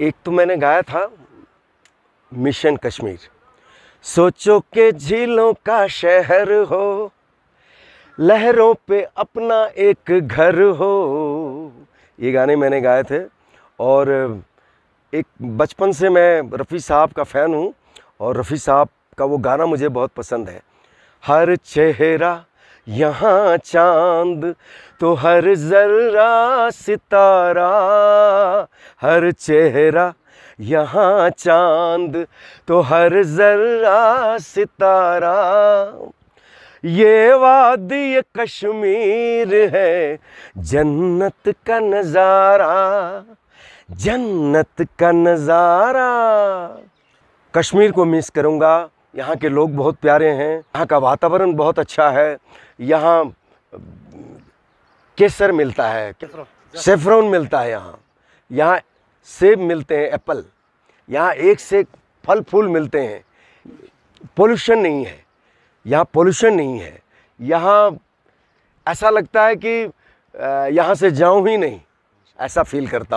एक तो मैंने गाया था मिशन कश्मीर सोचो के झीलों का शहर हो लहरों पे अपना एक घर हो ये गाने मैंने गाए थे और एक बचपन से मैं रफ़ी साहब का फ़ैन हूँ और रफ़ी साहब का वो गाना मुझे बहुत पसंद है हर चेहरा यहाँ चांद तो हर जर्रा सितारा हर चेहरा यहाँ चांद तो हर जर्रा सितारा ये वादी कश्मीर है जन्नत का नज़ारा जन्नत का नज़ारा कश्मीर को मिस करूँगा यहाँ के लोग बहुत प्यारे हैं यहाँ का वातावरण बहुत अच्छा है यहाँ केसर मिलता है सेफ्रॉन मिलता है यहाँ यहाँ सेब मिलते हैं एप्पल यहाँ एक से एक फल फूल मिलते हैं पोल्यूशन नहीं है यहाँ पोल्यूशन नहीं है यहाँ ऐसा लगता है कि यहाँ से जाऊँ ही नहीं ऐसा फील करता हूँ